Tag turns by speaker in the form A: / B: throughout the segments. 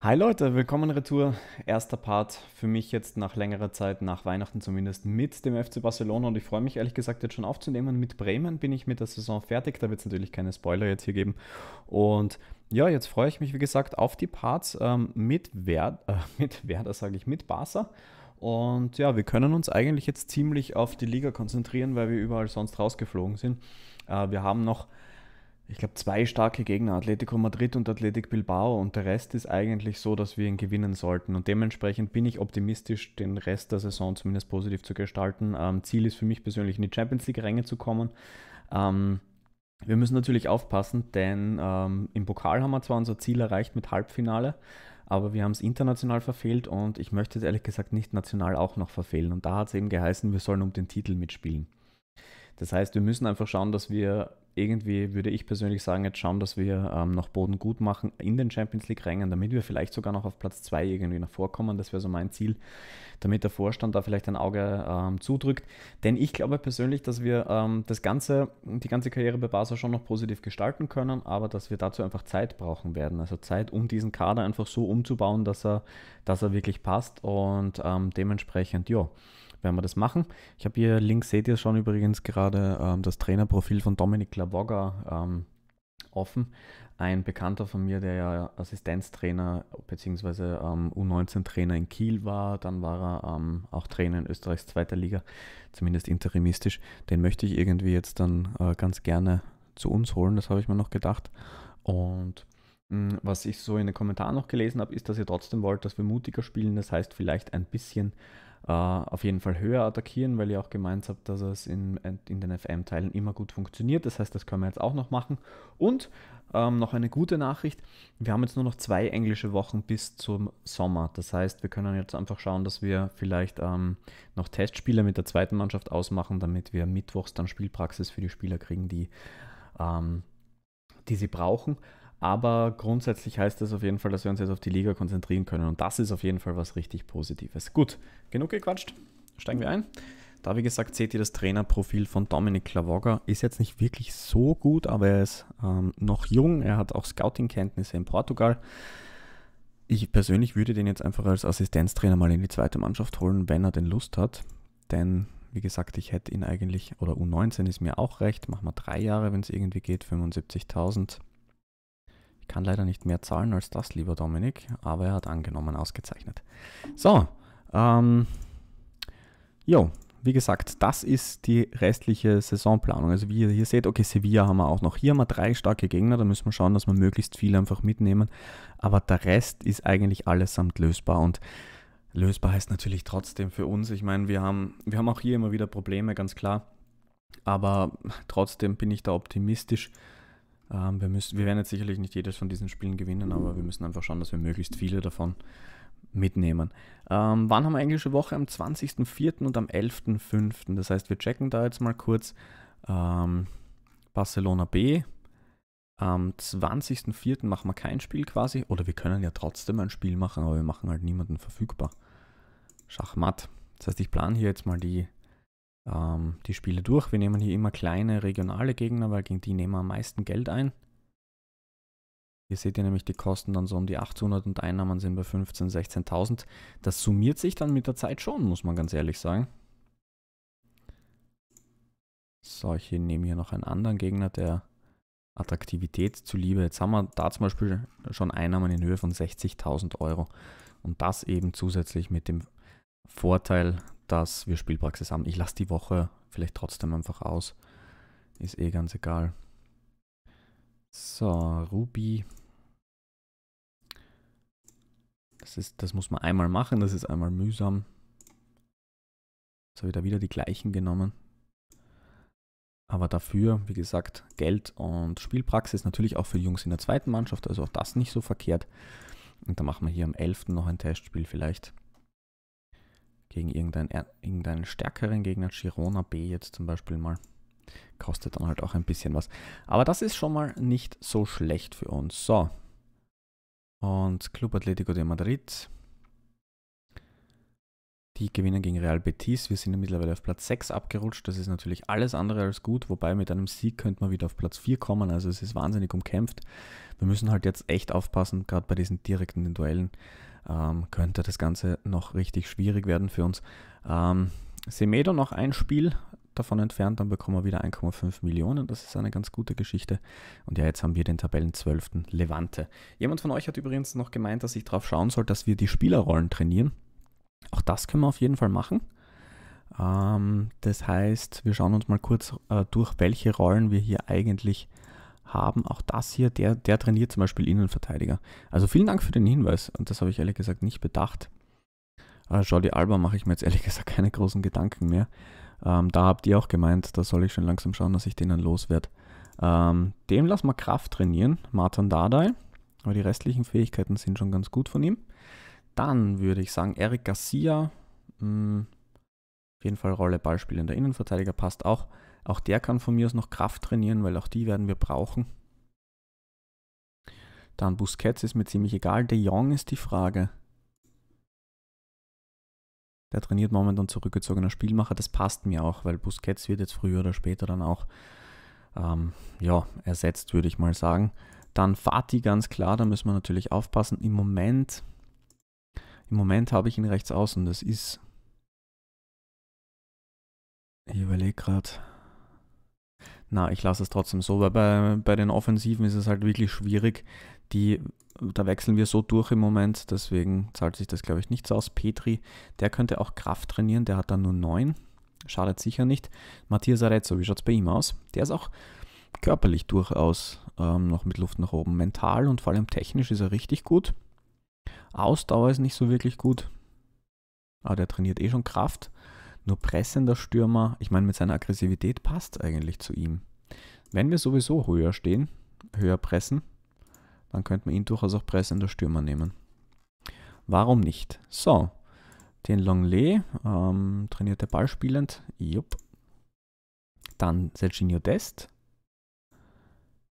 A: Hi Leute, willkommen retour. Erster Part für mich jetzt nach längerer Zeit, nach Weihnachten zumindest, mit dem FC Barcelona und ich freue mich ehrlich gesagt jetzt schon aufzunehmen. Mit Bremen bin ich mit der Saison fertig, da wird es natürlich keine Spoiler jetzt hier geben. Und ja, jetzt freue ich mich wie gesagt auf die Parts ähm, mit, Wer äh, mit Werder, sage ich, mit Barca. Und ja, wir können uns eigentlich jetzt ziemlich auf die Liga konzentrieren, weil wir überall sonst rausgeflogen sind. Äh, wir haben noch ich glaube, zwei starke Gegner, Atletico Madrid und Athletic Bilbao. Und der Rest ist eigentlich so, dass wir ihn gewinnen sollten. Und dementsprechend bin ich optimistisch, den Rest der Saison zumindest positiv zu gestalten. Ähm, Ziel ist für mich persönlich, in die Champions League-Ränge zu kommen. Ähm, wir müssen natürlich aufpassen, denn ähm, im Pokal haben wir zwar unser Ziel erreicht mit Halbfinale, aber wir haben es international verfehlt und ich möchte es ehrlich gesagt nicht national auch noch verfehlen. Und da hat es eben geheißen, wir sollen um den Titel mitspielen. Das heißt, wir müssen einfach schauen, dass wir irgendwie würde ich persönlich sagen, jetzt schauen, dass wir ähm, noch Boden gut machen in den Champions League-Rängen, damit wir vielleicht sogar noch auf Platz 2 irgendwie nach vorkommen. Das wäre so mein Ziel, damit der Vorstand da vielleicht ein Auge ähm, zudrückt. Denn ich glaube persönlich, dass wir ähm, das ganze, die ganze Karriere bei Barca schon noch positiv gestalten können, aber dass wir dazu einfach Zeit brauchen werden. Also Zeit, um diesen Kader einfach so umzubauen, dass er, dass er wirklich passt und ähm, dementsprechend, ja werden wir das machen. Ich habe hier links, seht ihr schon übrigens gerade ähm, das Trainerprofil von Dominik Lavogga ähm, offen. Ein Bekannter von mir, der ja Assistenztrainer bzw. Ähm, U19-Trainer in Kiel war, dann war er ähm, auch Trainer in Österreichs zweiter Liga, zumindest interimistisch. Den möchte ich irgendwie jetzt dann äh, ganz gerne zu uns holen, das habe ich mir noch gedacht. Und mh, hm, was ich so in den Kommentaren noch gelesen habe, ist, dass ihr trotzdem wollt, dass wir mutiger spielen. Das heißt, vielleicht ein bisschen Uh, auf jeden Fall höher attackieren, weil ihr auch gemeint habt, dass es in, in den FM-Teilen immer gut funktioniert. Das heißt, das können wir jetzt auch noch machen. Und ähm, noch eine gute Nachricht, wir haben jetzt nur noch zwei englische Wochen bis zum Sommer. Das heißt, wir können jetzt einfach schauen, dass wir vielleicht ähm, noch Testspiele mit der zweiten Mannschaft ausmachen, damit wir mittwochs dann Spielpraxis für die Spieler kriegen, die, ähm, die sie brauchen. Aber grundsätzlich heißt das auf jeden Fall, dass wir uns jetzt auf die Liga konzentrieren können. Und das ist auf jeden Fall was richtig Positives. Gut, genug gequatscht. Steigen wir ein. Da, wie gesagt, seht ihr das Trainerprofil von Dominik Klavogger. Ist jetzt nicht wirklich so gut, aber er ist ähm, noch jung. Er hat auch Scouting-Kenntnisse in Portugal. Ich persönlich würde den jetzt einfach als Assistenztrainer mal in die zweite Mannschaft holen, wenn er denn Lust hat. Denn, wie gesagt, ich hätte ihn eigentlich, oder U19 ist mir auch recht, machen wir drei Jahre, wenn es irgendwie geht, 75.000. Kann leider nicht mehr zahlen als das, lieber Dominik, aber er hat angenommen, ausgezeichnet. So, ähm, jo, wie gesagt, das ist die restliche Saisonplanung. Also wie ihr hier seht, okay, Sevilla haben wir auch noch. Hier haben wir drei starke Gegner, da müssen wir schauen, dass wir möglichst viel einfach mitnehmen. Aber der Rest ist eigentlich allesamt lösbar und lösbar heißt natürlich trotzdem für uns. Ich meine, wir haben, wir haben auch hier immer wieder Probleme, ganz klar. Aber trotzdem bin ich da optimistisch ähm, wir, müssen, wir werden jetzt sicherlich nicht jedes von diesen Spielen gewinnen, aber wir müssen einfach schauen, dass wir möglichst viele davon mitnehmen. Ähm, wann haben wir englische Woche? Am 20.04. und am 11.05. Das heißt, wir checken da jetzt mal kurz ähm, Barcelona B. Am 20.04. machen wir kein Spiel quasi. Oder wir können ja trotzdem ein Spiel machen, aber wir machen halt niemanden verfügbar. Schachmatt. Das heißt, ich plane hier jetzt mal die ähm, die Spiele durch. Wir nehmen hier immer kleine regionale Gegner, weil gegen die nehmen wir am meisten Geld ein. Hier seht ihr nämlich die Kosten dann so um die 800 und Einnahmen sind bei 15.000, 16 16.000. Das summiert sich dann mit der Zeit schon, muss man ganz ehrlich sagen. So, ich nehme hier noch einen anderen Gegner, der Attraktivität zuliebe. Jetzt haben wir da zum Beispiel schon Einnahmen in Höhe von 60.000 Euro. Und das eben zusätzlich mit dem Vorteil, dass wir Spielpraxis haben. Ich lasse die Woche vielleicht trotzdem einfach aus. Ist eh ganz egal. So, Ruby. Das, ist, das muss man einmal machen, das ist einmal mühsam. Jetzt habe ich da wieder die gleichen genommen. Aber dafür, wie gesagt, Geld und Spielpraxis natürlich auch für die Jungs in der zweiten Mannschaft, also auch das nicht so verkehrt. Und da machen wir hier am 11. noch ein Testspiel vielleicht gegen irgendeinen, irgendeinen stärkeren Gegner, Girona B jetzt zum Beispiel mal. Kostet dann halt auch ein bisschen was. Aber das ist schon mal nicht so schlecht für uns. So. Und Club Atlético de Madrid. Die gewinnen gegen Real Betis. Wir sind ja mittlerweile auf Platz 6 abgerutscht. Das ist natürlich alles andere als gut. Wobei mit einem Sieg könnte man wieder auf Platz 4 kommen. Also es ist wahnsinnig umkämpft. Wir müssen halt jetzt echt aufpassen, gerade bei diesen direkten Duellen, ähm, könnte das Ganze noch richtig schwierig werden für uns. Ähm, Semedo noch ein Spiel davon entfernt, dann bekommen wir wieder 1,5 Millionen. Das ist eine ganz gute Geschichte. Und ja, jetzt haben wir den Tabellen 12. Levante. Jemand von euch hat übrigens noch gemeint, dass ich darauf schauen soll, dass wir die Spielerrollen trainieren. Auch das können wir auf jeden Fall machen. Ähm, das heißt, wir schauen uns mal kurz äh, durch, welche Rollen wir hier eigentlich trainieren haben. Auch das hier, der, der trainiert zum Beispiel Innenverteidiger. Also vielen Dank für den Hinweis und das habe ich ehrlich gesagt nicht bedacht. Äh, Jordi Alba mache ich mir jetzt ehrlich gesagt keine großen Gedanken mehr. Ähm, da habt ihr auch gemeint, da soll ich schon langsam schauen, dass ich den dann loswerde. Ähm, dem lassen wir Kraft trainieren, Martin Dardai. Aber die restlichen Fähigkeiten sind schon ganz gut von ihm. Dann würde ich sagen, Eric Garcia. Mh, hm, auf jeden Fall Rolle Ballspiel in der Innenverteidiger passt auch. Auch der kann von mir aus noch Kraft trainieren, weil auch die werden wir brauchen. Dann Busquets ist mir ziemlich egal. De Jong ist die Frage. Der trainiert momentan zurückgezogener Spielmacher. Das passt mir auch, weil Busquets wird jetzt früher oder später dann auch ähm, ja, ersetzt, würde ich mal sagen. Dann Fatih, ganz klar, da müssen wir natürlich aufpassen. Im Moment, im Moment habe ich ihn rechts außen. Das ist. Ich überlege gerade na, ich lasse es trotzdem so, weil bei, bei den Offensiven ist es halt wirklich schwierig. Die, da wechseln wir so durch im Moment, deswegen zahlt sich das, glaube ich, nicht so aus. Petri, der könnte auch Kraft trainieren, der hat dann nur 9. Schadet sicher nicht. Matthias Arezzo, wie schaut es bei ihm aus? Der ist auch körperlich durchaus ähm, noch mit Luft nach oben. Mental und vor allem technisch ist er richtig gut. Ausdauer ist nicht so wirklich gut. Aber der trainiert eh schon Kraft. Nur pressender Stürmer, ich meine, mit seiner Aggressivität passt eigentlich zu ihm. Wenn wir sowieso höher stehen, höher pressen, dann könnte man ihn durchaus auch pressender Stürmer nehmen. Warum nicht? So, den Longley, ähm, trainiert der Ball spielend. Jupp. Dann Serginho Dest.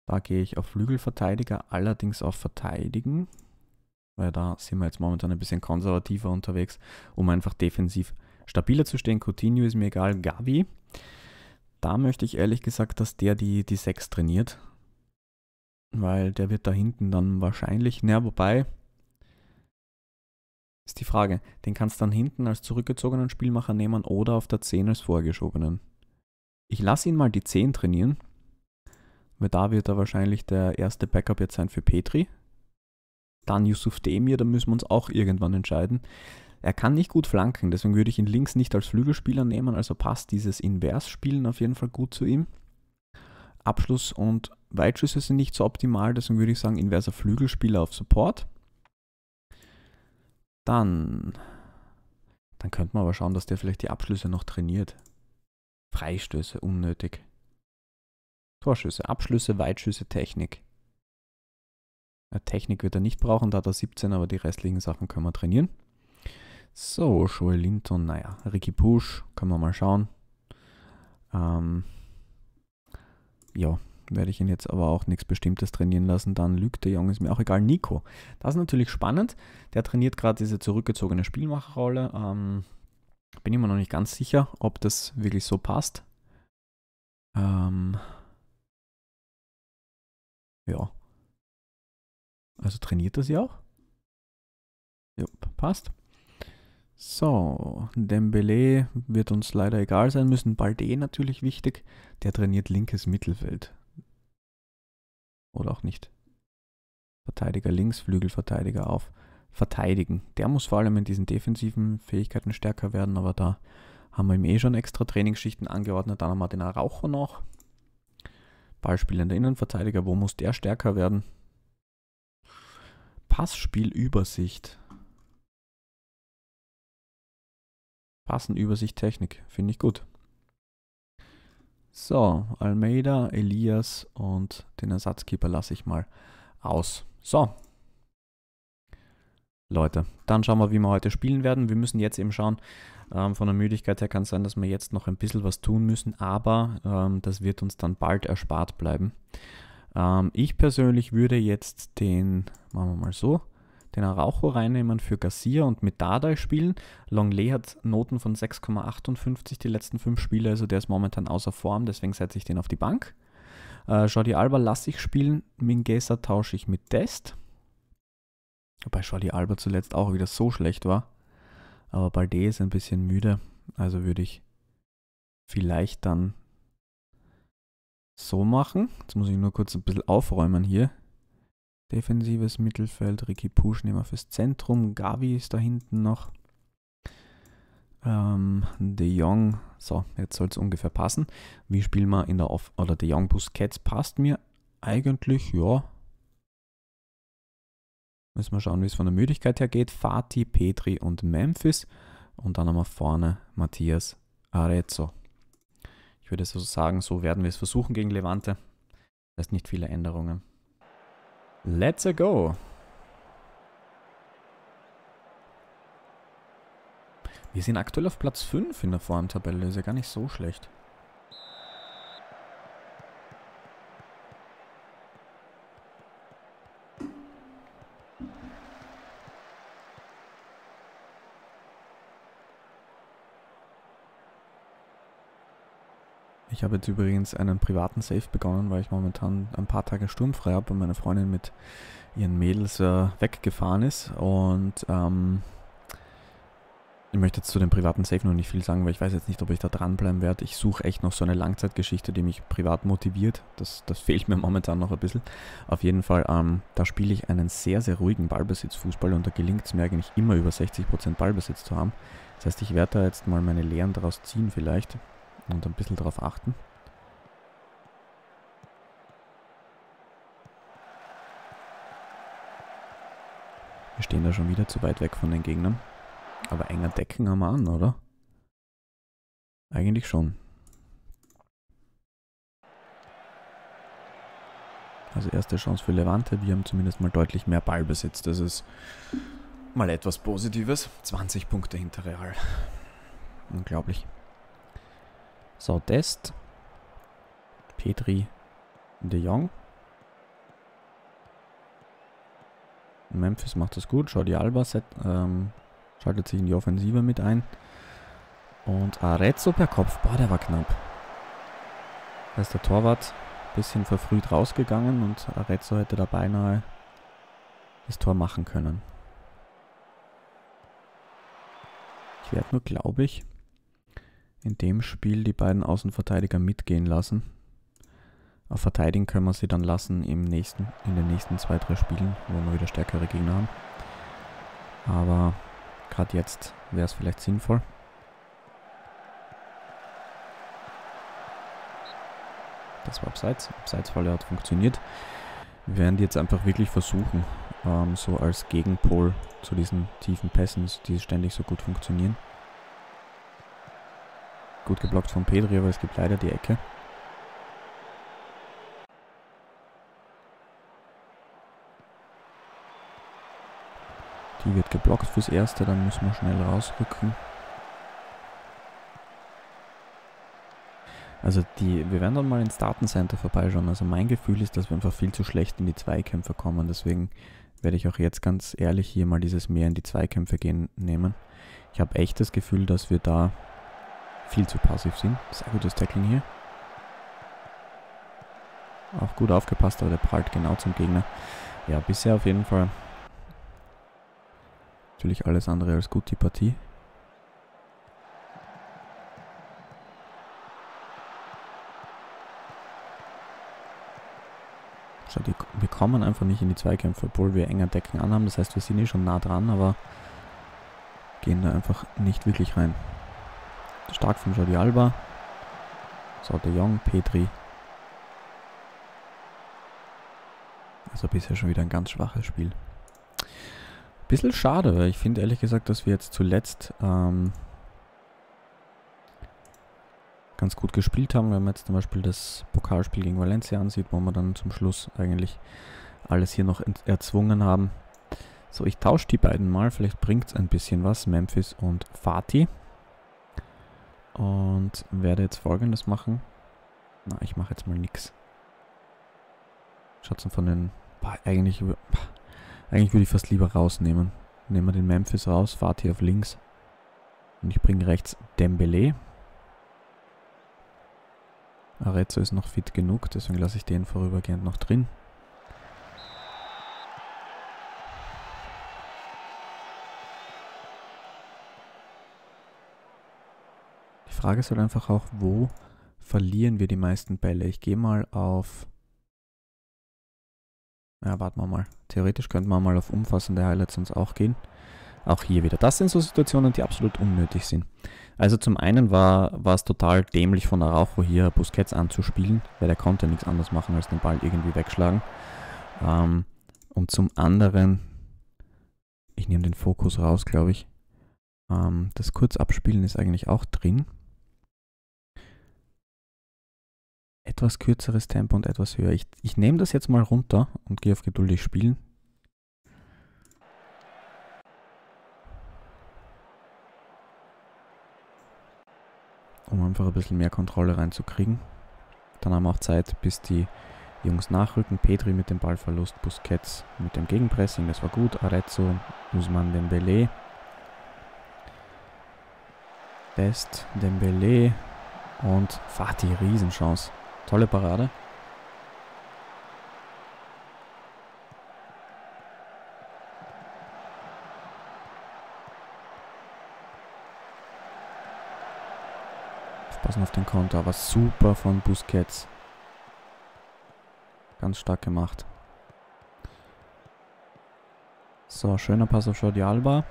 A: Da gehe ich auf Flügelverteidiger, allerdings auf Verteidigen, weil da sind wir jetzt momentan ein bisschen konservativer unterwegs, um einfach defensiv zu Stabiler zu stehen, Coutinho ist mir egal, Gavi. Da möchte ich ehrlich gesagt, dass der die, die 6 trainiert. Weil der wird da hinten dann wahrscheinlich, naja, wobei, ist die Frage, den kannst du dann hinten als zurückgezogenen Spielmacher nehmen oder auf der 10 als vorgeschobenen. Ich lasse ihn mal die 10 trainieren, weil da wird er wahrscheinlich der erste Backup jetzt sein für Petri. Dann Yusuf Demir, da müssen wir uns auch irgendwann entscheiden. Er kann nicht gut flanken, deswegen würde ich ihn links nicht als Flügelspieler nehmen, also passt dieses Invers-Spielen auf jeden Fall gut zu ihm. Abschluss und Weitschüsse sind nicht so optimal, deswegen würde ich sagen, inverser Flügelspieler auf Support. Dann, dann könnte man aber schauen, dass der vielleicht die Abschlüsse noch trainiert. Freistöße unnötig. Torschüsse, Abschlüsse, Weitschüsse, Technik. Äh, Technik wird er nicht brauchen, da hat er 17, aber die restlichen Sachen können wir trainieren. So, Joel Linton, naja, Ricky Push, können wir mal schauen. Ähm, ja, werde ich ihn jetzt aber auch nichts Bestimmtes trainieren lassen. Dann lügt der Junge, ist mir auch egal. Nico, das ist natürlich spannend. Der trainiert gerade diese zurückgezogene Spielmacherrolle. Ähm, bin immer noch nicht ganz sicher, ob das wirklich so passt. Ähm, ja. Also trainiert das ja auch? Ja, passt. So, Dembele wird uns leider egal sein müssen. Balde natürlich wichtig. Der trainiert linkes Mittelfeld. Oder auch nicht. Verteidiger links, Flügelverteidiger auf. Verteidigen. Der muss vor allem in diesen defensiven Fähigkeiten stärker werden, aber da haben wir ihm eh schon extra Trainingsschichten angeordnet. Dann haben wir den Araujo noch. Ballspielender Innenverteidiger, wo muss der stärker werden? Passspielübersicht. Passen, Übersicht, Technik. Finde ich gut. So, Almeida, Elias und den Ersatzkeeper lasse ich mal aus. So. Leute, dann schauen wir, wie wir heute spielen werden. Wir müssen jetzt eben schauen, ähm, von der Müdigkeit her kann es sein, dass wir jetzt noch ein bisschen was tun müssen, aber ähm, das wird uns dann bald erspart bleiben. Ähm, ich persönlich würde jetzt den, machen wir mal so, den Araujo reinnehmen für Garcia und mit Dardai spielen. Longley hat Noten von 6,58 die letzten fünf Spiele, also der ist momentan außer Form, deswegen setze ich den auf die Bank. Äh, Jordi Alba lasse ich spielen, Mingesa tausche ich mit Dest. Wobei Jordi Alba zuletzt auch wieder so schlecht war. Aber Balde ist ein bisschen müde, also würde ich vielleicht dann so machen. Jetzt muss ich nur kurz ein bisschen aufräumen hier. Defensives Mittelfeld, Ricky Pusch nehmen wir fürs Zentrum, Gavi ist da hinten noch. Ähm, De Jong, so, jetzt soll es ungefähr passen. Wie spielen wir in der Off- oder De Jong Busquets passt mir eigentlich, ja. Müssen wir schauen, wie es von der Müdigkeit her geht. Fatih, Petri und Memphis. Und dann haben wir vorne Matthias Arezzo. Ich würde so sagen, so werden wir es versuchen gegen Levante. Das heißt nicht viele Änderungen. Let's a go. Wir sind aktuell auf Platz 5 in der Formtabelle, ist ja gar nicht so schlecht. habe jetzt übrigens einen privaten Safe begonnen, weil ich momentan ein paar Tage sturmfrei habe und meine Freundin mit ihren Mädels äh, weggefahren ist. Und ähm, ich möchte jetzt zu dem privaten Safe noch nicht viel sagen, weil ich weiß jetzt nicht, ob ich da dranbleiben werde. Ich suche echt noch so eine Langzeitgeschichte, die mich privat motiviert. Das, das fehlt mir momentan noch ein bisschen. Auf jeden Fall, ähm, da spiele ich einen sehr, sehr ruhigen Ballbesitzfußball und da gelingt es mir eigentlich immer über 60% Ballbesitz zu haben. Das heißt, ich werde da jetzt mal meine Lehren daraus ziehen vielleicht und ein bisschen darauf achten. Wir stehen da schon wieder zu weit weg von den Gegnern. Aber enger Decken haben wir an, oder? Eigentlich schon. Also erste Chance für Levante. Wir haben zumindest mal deutlich mehr Ballbesitz. Das ist mal etwas Positives. 20 Punkte hinter Real. Unglaublich. So, Dest. Petri. De Jong. Memphis macht das gut. Jordi Alba set, ähm, schaltet sich in die Offensive mit ein. Und Arezzo per Kopf. Boah, der war knapp. Da ist der Torwart ein bisschen verfrüht rausgegangen und Arezzo hätte da beinahe das Tor machen können. Ich werde nur, glaube ich, in dem Spiel die beiden Außenverteidiger mitgehen lassen. Auf Verteidigen können wir sie dann lassen im nächsten, in den nächsten zwei, drei Spielen, wo wir wieder stärkere Gegner haben. Aber gerade jetzt wäre es vielleicht sinnvoll. Das war abseits. Abseitsfalle hat funktioniert. Wir werden die jetzt einfach wirklich versuchen, ähm, so als Gegenpol zu diesen tiefen Pässen, die ständig so gut funktionieren. Gut geblockt von Pedri, aber es gibt leider die Ecke. Die wird geblockt fürs Erste, dann müssen wir schnell rausrücken. Also die, wir werden dann mal ins Datencenter vorbeischauen. Also mein Gefühl ist, dass wir einfach viel zu schlecht in die Zweikämpfe kommen. Deswegen werde ich auch jetzt ganz ehrlich hier mal dieses mehr in die Zweikämpfe gehen nehmen. Ich habe echt das Gefühl, dass wir da viel zu passiv sind. Sehr gutes Tackling hier. Auch gut aufgepasst, aber der prallt genau zum Gegner. Ja, bisher auf jeden Fall natürlich alles andere als gut die Partie. Schau, die, wir kommen einfach nicht in die Zweikämpfe, obwohl wir enger Decken anhaben. Das heißt, wir sind hier eh schon nah dran, aber gehen da einfach nicht wirklich rein. Stark von Jordi Alba. So, De Jong, Petri. Also bisher schon wieder ein ganz schwaches Spiel. Bisschen schade, weil ich finde ehrlich gesagt, dass wir jetzt zuletzt ähm, ganz gut gespielt haben. Wenn man jetzt zum Beispiel das Pokalspiel gegen Valencia ansieht, wo wir dann zum Schluss eigentlich alles hier noch erzwungen haben. So, ich tausche die beiden mal. Vielleicht bringt es ein bisschen was. Memphis und Fatih. Und werde jetzt folgendes machen. Na, ich mache jetzt mal nichts. Schatzen von den... Boah, eigentlich, eigentlich würde ich fast lieber rausnehmen. Nehmen wir den Memphis raus, fahrt hier auf links. Und ich bringe rechts Dembele. Arezzo ist noch fit genug, deswegen lasse ich den vorübergehend noch drin. Frage ist halt einfach auch, wo verlieren wir die meisten Bälle? Ich gehe mal auf... Ja, warten wir mal. Theoretisch könnten wir mal auf umfassende Highlights uns auch gehen. Auch hier wieder. Das sind so Situationen, die absolut unnötig sind. Also zum einen war, war es total dämlich von Araujo hier Busquets anzuspielen, weil er konnte nichts anderes machen, als den Ball irgendwie wegschlagen. Ähm, und zum anderen, ich nehme den Fokus raus, glaube ich. Ähm, das Kurzabspielen ist eigentlich auch drin. etwas kürzeres Tempo und etwas höher. Ich, ich nehme das jetzt mal runter und gehe auf geduldig spielen. Um einfach ein bisschen mehr Kontrolle reinzukriegen. Dann haben wir auch Zeit, bis die Jungs nachrücken. Petri mit dem Ballverlust, Busquets mit dem Gegenpressing, das war gut. Arezzo, Usman Dembele. Best, Dembele und Fatih, Riesenchance. Tolle Parade. Aufpassen auf den Konter, aber super von Busquets. Ganz stark gemacht. So, schöner Pass auf Jordi Alba.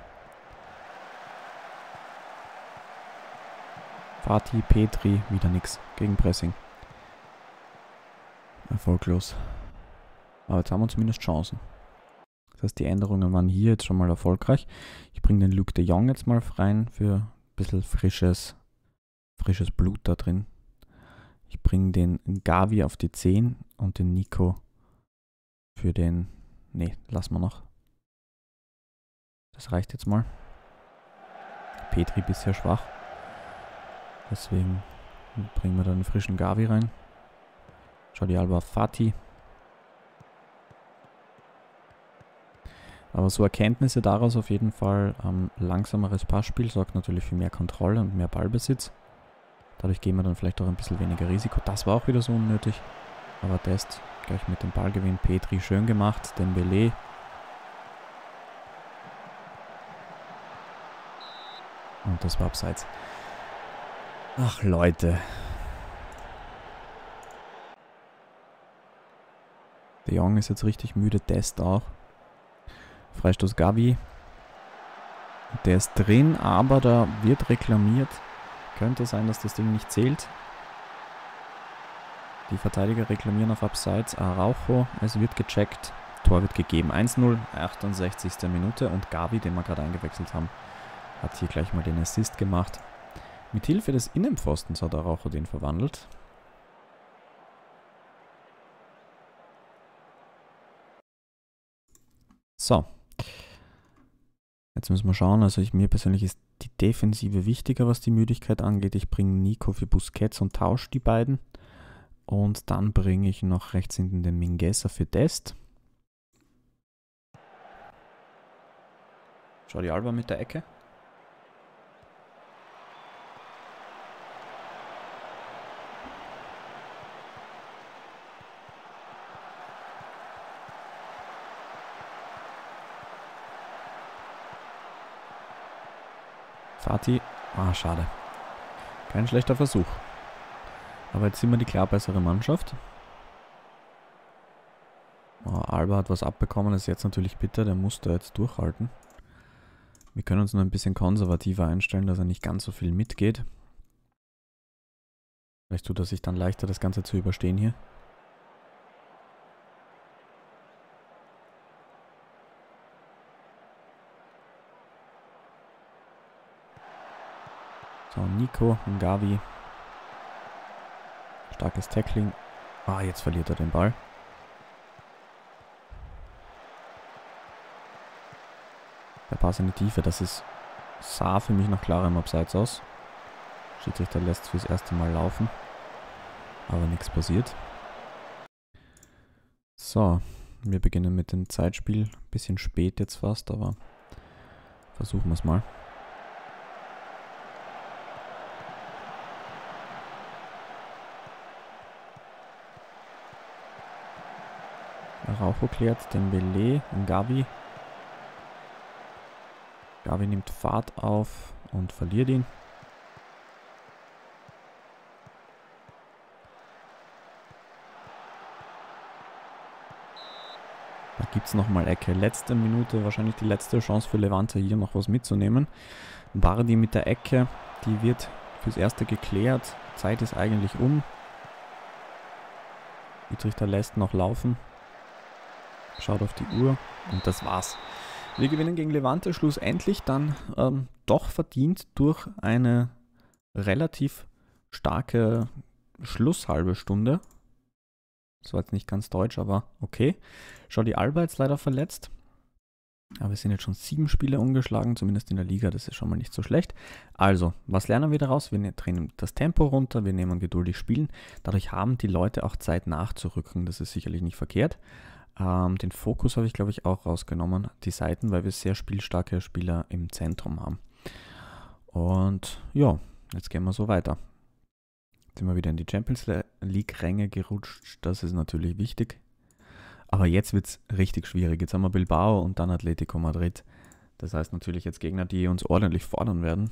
A: Fatih, Petri, wieder nix. Gegen Pressing. Erfolglos. Aber jetzt haben wir zumindest Chancen. Das heißt, die Änderungen waren hier jetzt schon mal erfolgreich. Ich bringe den Luke de Jong jetzt mal rein für ein bisschen frisches, frisches Blut da drin. Ich bringe den Gavi auf die 10 und den Nico für den... Ne, lassen wir noch. Das reicht jetzt mal. Petri bisher schwach. Deswegen bringen wir da einen frischen Gavi rein. Jordi Alba Fati. Aber so Erkenntnisse daraus auf jeden Fall ähm, langsameres Passspiel sorgt natürlich für mehr Kontrolle und mehr Ballbesitz. Dadurch gehen wir dann vielleicht auch ein bisschen weniger Risiko. Das war auch wieder so unnötig. Aber Test gleich mit dem Ballgewinn. Petri schön gemacht. Den Belay. Und das war abseits. Ach Leute, De Jong ist jetzt richtig müde. Test auch. Freistoß Gavi. Der ist drin, aber da wird reklamiert. Könnte sein, dass das Ding nicht zählt. Die Verteidiger reklamieren auf Abseits. Araujo, es wird gecheckt. Tor wird gegeben. 1-0, 68. Minute. Und Gavi, den wir gerade eingewechselt haben, hat hier gleich mal den Assist gemacht. Mit Hilfe des Innenpfostens hat Araujo den verwandelt. So. Jetzt müssen wir schauen. Also ich, mir persönlich ist die Defensive wichtiger, was die Müdigkeit angeht. Ich bringe Nico für Busquets und tausche die beiden. Und dann bringe ich noch rechts hinten den Minguesa für Dest. Schau die Alba mit der Ecke. Fatih. Ah, schade. Kein schlechter Versuch. Aber jetzt sind wir die klar bessere Mannschaft. Oh, Alba hat was abbekommen, das ist jetzt natürlich bitter, der muss da jetzt durchhalten. Wir können uns noch ein bisschen konservativer einstellen, dass er nicht ganz so viel mitgeht. Vielleicht tut er sich dann leichter, das Ganze zu überstehen hier. So, Nico und Gavi. Starkes Tackling. Ah, jetzt verliert er den Ball. Der Pass in die Tiefe, das ist, sah für mich nach klarem Abseits aus. Schiedsrichter lässt es fürs erste Mal laufen. Aber nichts passiert. So, wir beginnen mit dem Zeitspiel. Bisschen spät jetzt fast, aber versuchen wir es mal. Araujo klärt, Dembele und Gabi. Gabi nimmt Fahrt auf und verliert ihn. Da gibt es nochmal Ecke. Letzte Minute, wahrscheinlich die letzte Chance für Levante hier noch was mitzunehmen. Bardi mit der Ecke, die wird fürs Erste geklärt. Zeit ist eigentlich um. Dietrichter lässt noch laufen. Schaut auf die Uhr und das war's. Wir gewinnen gegen Levante schlussendlich dann ähm, doch verdient durch eine relativ starke schlusshalbe Stunde. Das war jetzt nicht ganz deutsch, aber okay. Schau, die Alba jetzt leider verletzt. Aber wir sind jetzt schon sieben Spiele ungeschlagen, zumindest in der Liga, das ist schon mal nicht so schlecht. Also, was lernen wir daraus? Wir ne-, drehen das Tempo runter, wir nehmen geduldig Spielen. Dadurch haben die Leute auch Zeit nachzurücken, das ist sicherlich nicht verkehrt. Ähm, den Fokus habe ich, glaube ich, auch rausgenommen, die Seiten, weil wir sehr spielstarke Spieler im Zentrum haben. Und ja, jetzt gehen wir so weiter. Jetzt sind wir wieder in die Champions League-Ränge gerutscht, das ist natürlich wichtig. Aber jetzt wird es richtig schwierig. Jetzt haben wir Bilbao und dann Atletico Madrid. Das heißt natürlich jetzt Gegner, die uns ordentlich fordern werden.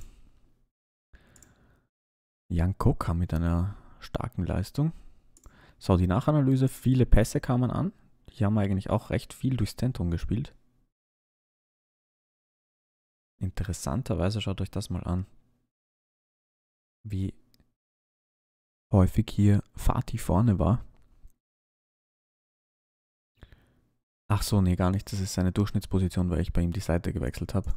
A: Jan Koka mit einer starken Leistung. So, die Nachanalyse, viele Pässe kamen an. Hier haben wir eigentlich auch recht viel durchs Zentrum gespielt. Interessanterweise schaut euch das mal an, wie häufig hier Fatih vorne war. Ach so, nee, gar nicht. Das ist seine Durchschnittsposition, weil ich bei ihm die Seite gewechselt habe.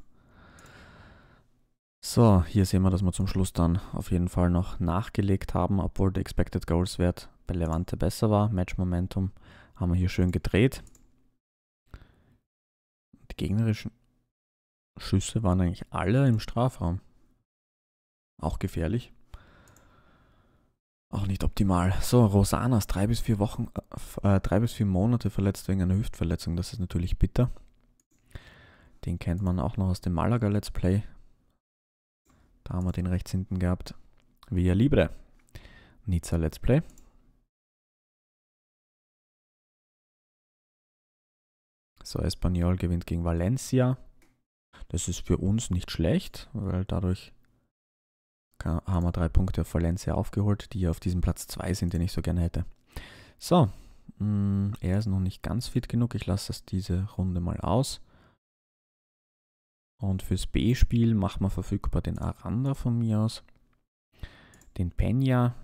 A: So, hier sehen wir, dass wir zum Schluss dann auf jeden Fall noch nachgelegt haben, obwohl der Expected Goals Wert bei Levante besser war, Match Momentum haben wir hier schön gedreht. Die gegnerischen Schüsse waren eigentlich alle im Strafraum. Auch gefährlich. Auch nicht optimal. So, Rosanas, drei bis vier Wochen, äh, äh, drei bis vier Monate verletzt wegen einer Hüftverletzung. Das ist natürlich bitter. Den kennt man auch noch aus dem Malaga Let's Play. Da haben wir den rechts hinten gehabt. Via Libre. Nizza Let's Play. So, Espanyol gewinnt gegen Valencia. Das ist für uns nicht schlecht, weil dadurch kann, haben wir drei Punkte auf Valencia aufgeholt, die auf diesem Platz 2 sind, den ich so gerne hätte. So, mh, mm, er ist noch nicht ganz fit genug. Ich lasse das diese Runde mal aus. Und fürs B-Spiel machen wir verfügbar den Aranda von mir aus. Den Peña,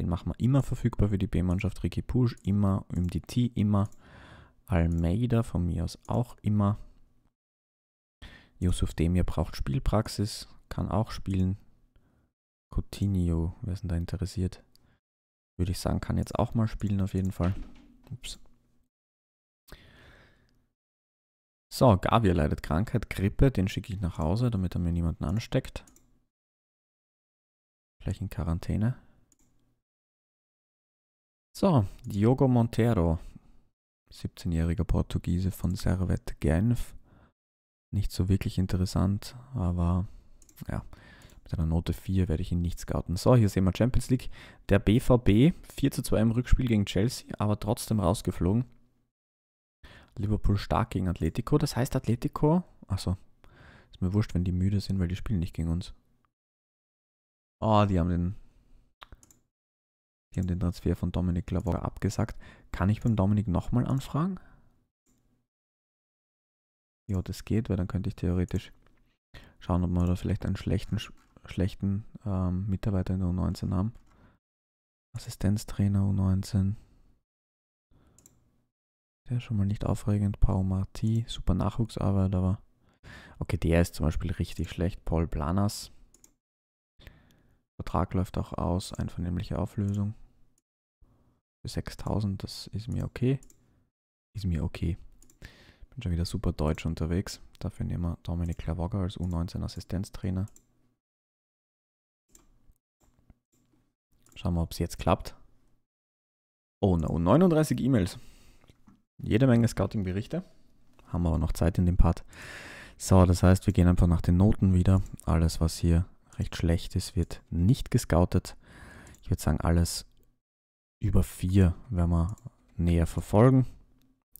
A: den machen wir immer verfügbar für die B-Mannschaft. Ricky Push immer, MDT immer. Almeida von mir aus auch immer. Yusuf Demir braucht Spielpraxis, kann auch spielen. Coutinho, wer ist denn da interessiert? Würde ich sagen, kann jetzt auch mal spielen auf jeden Fall. Ups. So, Gavi leidet Krankheit, Grippe, den schicke ich nach Hause, damit er mir niemanden ansteckt. Vielleicht in Quarantäne. So, Diogo Montero 17-jähriger Portugiese von Servette Genf. Nicht so wirklich interessant, aber ja, mit einer Note 4 werde ich ihn nicht scouten. So, hier sehen wir Champions League. Der BVB 4 zu 2 im Rückspiel gegen Chelsea, aber trotzdem rausgeflogen. Liverpool stark gegen Atletico. Das heißt, Atletico. Achso, ist mir wurscht, wenn die müde sind, weil die spielen nicht gegen uns. Oh, die haben den die haben den Transfer von Dominik Lavora abgesagt. Kann ich beim Dominik nochmal anfragen? Ja, das geht, weil dann könnte ich theoretisch schauen, ob wir da vielleicht einen schlechten, schlechten ähm, Mitarbeiter in der U19 haben. Assistenztrainer U19. Der ist schon mal nicht aufregend. Pau Marti, super Nachwuchsarbeit, aber. Okay, der ist zum Beispiel richtig schlecht. Paul Planas. Vertrag läuft auch aus, einvernehmliche Auflösung. 6000, das ist mir okay. Ist mir okay. Bin schon wieder super deutsch unterwegs. Dafür nehmen wir Dominik Klavogger als U19 Assistenztrainer. Schauen wir, ob es jetzt klappt. Oh no, 39 E-Mails. Jede Menge Scouting-Berichte. Haben wir aber noch Zeit in dem Part. So, das heißt, wir gehen einfach nach den Noten wieder. Alles, was hier recht schlecht ist, wird nicht gescoutet. Ich würde sagen, alles über vier, werden wir näher verfolgen.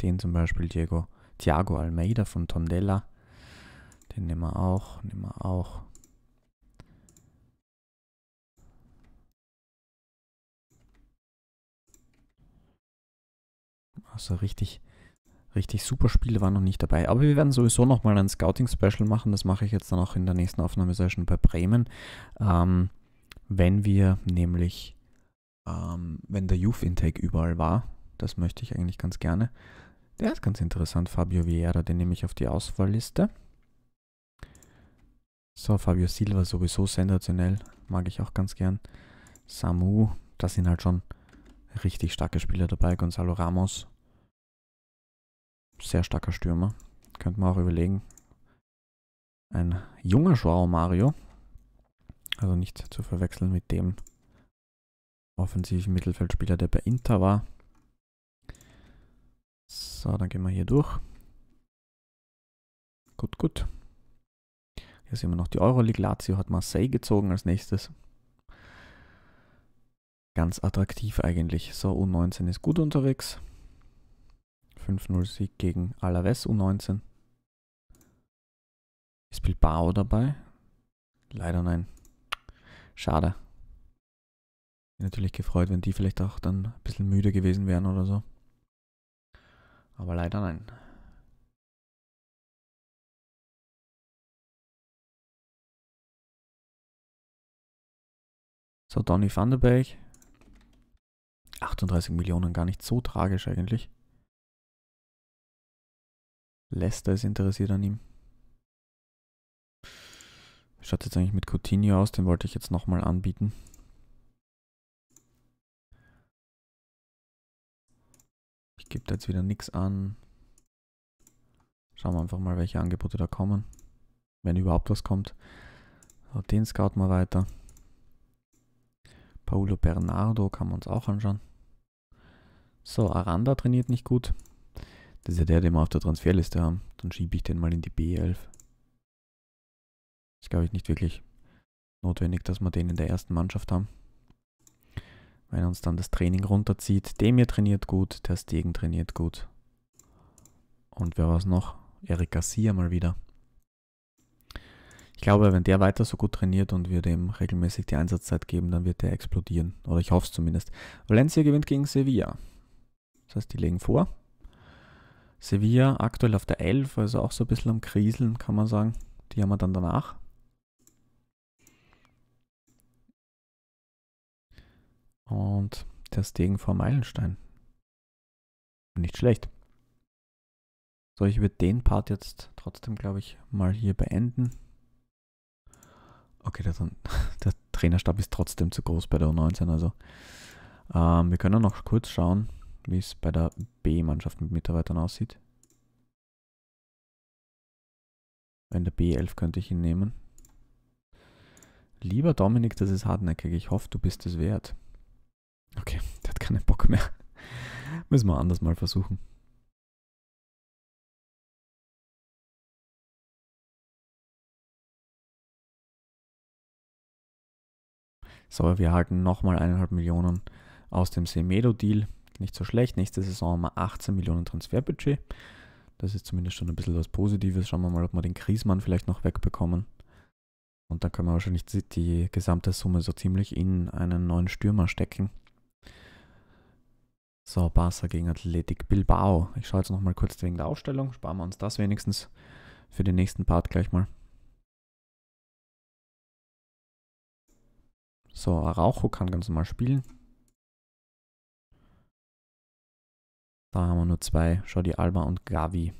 A: Den zum Beispiel Diego, Thiago Almeida von Tondela. Den nehmen wir auch, nehmen wir auch. Also richtig, richtig super Spiele waren noch nicht dabei. Aber wir werden sowieso nochmal ein Scouting-Special machen. Das mache ich jetzt dann auch in der nächsten Aufnahmesession bei Bremen. Ähm, wenn wir nämlich ähm, wenn der Youth Intake überall war. Das möchte ich eigentlich ganz gerne. Der ist ganz interessant, Fabio Vieira, den nehme ich auf die Auswahlliste. So, Fabio Silva sowieso sensationell, mag ich auch ganz gern. Samu, da sind halt schon richtig starke Spieler dabei. Gonzalo Ramos, sehr starker Stürmer, könnte man auch überlegen. Ein junger Joao Mario, also nicht zu verwechseln mit dem offensiven Mittelfeldspieler, der bei Inter war. So, dann gehen wir hier durch. Gut, gut. Hier sehen wir noch die Euroleague. Lazio hat Marseille gezogen als nächstes. Ganz attraktiv eigentlich. So, U19 ist gut unterwegs. 5-0-Sieg gegen Alaves U19. Ist Bilbao dabei? Leider nein. Schade natürlich gefreut, wenn die vielleicht auch dann ein bisschen müde gewesen wären oder so. Aber leider nein. So, Donny van der Beek. 38 Millionen, gar nicht so tragisch eigentlich. Leicester ist interessiert an ihm. Schaut jetzt eigentlich mit Coutinho aus, den wollte ich jetzt nochmal anbieten. Gibt jetzt wieder nichts an. Schauen wir einfach mal, welche Angebote da kommen. Wenn überhaupt was kommt. So, den scouten wir weiter. Paolo Bernardo kann man uns auch anschauen. So, Aranda trainiert nicht gut. Das ist ja der, den wir auf der Transferliste haben. Dann schiebe ich den mal in die B11. Ist, glaube ich, nicht wirklich notwendig, dass wir den in der ersten Mannschaft haben wenn uns dann das Training runterzieht. Demir trainiert gut, der Stegen trainiert gut. Und wer war es noch? Eric Garcia mal wieder. Ich glaube, wenn der weiter so gut trainiert und wir dem regelmäßig die Einsatzzeit geben, dann wird der explodieren. Oder ich hoffe es zumindest. Valencia gewinnt gegen Sevilla. Das heißt, die legen vor. Sevilla aktuell auf der 11, also auch so ein bisschen am Kriseln, kann man sagen. Die haben wir dann danach. Und der Stegen vor Meilenstein. Nicht schlecht. So, ich würde den Part jetzt trotzdem, glaube ich, mal hier beenden. Okay, der, der Trainerstab ist trotzdem zu groß bei der U19. Also, ähm, wir können noch kurz schauen, wie es bei der B-Mannschaft mit Mitarbeitern aussieht. In der B11 könnte ich ihn nehmen. Lieber Dominik, das ist hartnäckig. Ich hoffe, du bist es wert. Okay, der hat keinen Bock mehr. Müssen wir anders mal versuchen. So, wir erhalten nochmal eineinhalb Millionen aus dem Semedo-Deal. Nicht so schlecht. Nächste Saison haben wir 18 Millionen Transferbudget. Das ist zumindest schon ein bisschen was Positives. Schauen wir mal, ob wir den Kriesmann vielleicht noch wegbekommen. Und dann können wir wahrscheinlich die gesamte Summe so ziemlich in einen neuen Stürmer stecken. So, Barca gegen Athletic Bilbao. Ich schaue jetzt nochmal kurz wegen der Aufstellung. Sparen wir uns das wenigstens für den nächsten Part gleich mal. So, Araujo kann ganz normal spielen. Da haben wir nur zwei. Schau die Alba und Gavi.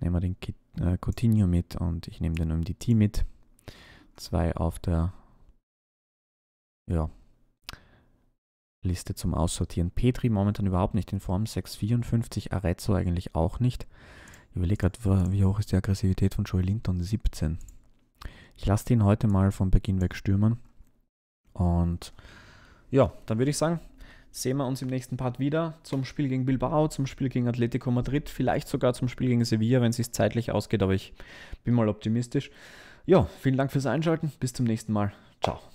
A: Nehmen wir den Kit, äh, Coutinho mit und ich nehme den MDT mit. Zwei auf der ja, Liste zum Aussortieren. Petri momentan überhaupt nicht in Form, 6,54, Arezzo eigentlich auch nicht. Ich überlege gerade, wie hoch ist die Aggressivität von Joey Linton? 17. Ich lasse ihn heute mal von Beginn weg stürmen. Und ja, dann würde ich sagen, sehen wir uns im nächsten Part wieder zum Spiel gegen Bilbao, zum Spiel gegen Atletico Madrid, vielleicht sogar zum Spiel gegen Sevilla, wenn es sich zeitlich ausgeht, aber ich bin mal optimistisch. Ja, vielen Dank fürs Einschalten. Bis zum nächsten Mal. Ciao.